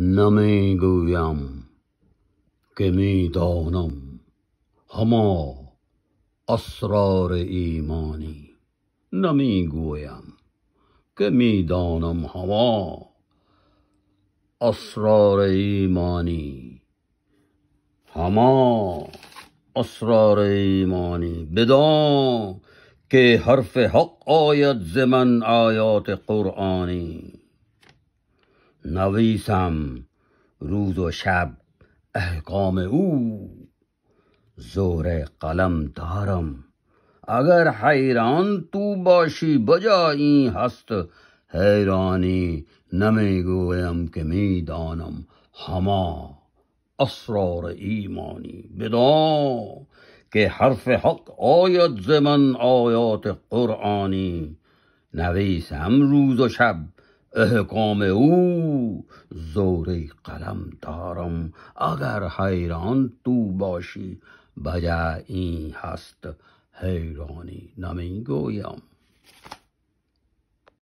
نمی گویم که می دانم هما اسرار ایمانی نمی گویم که می دانم هما اسرار ایمانی هما اسرار ایمانی بدان که حرف حق آید زمن آیات قرآنی نویسم روز و شب احکام او زور قلم دارم اگر حیران تو باشی بجایی هست حیرانی نمیگویم که میدانم هما اسرار ایمانی بدا که حرف حق آید زمن آیات قرآنی نویسم روز و شب احکام او زور قلم دارم اگر حیران تو باشی بجا این هست حیرانی نمیگویم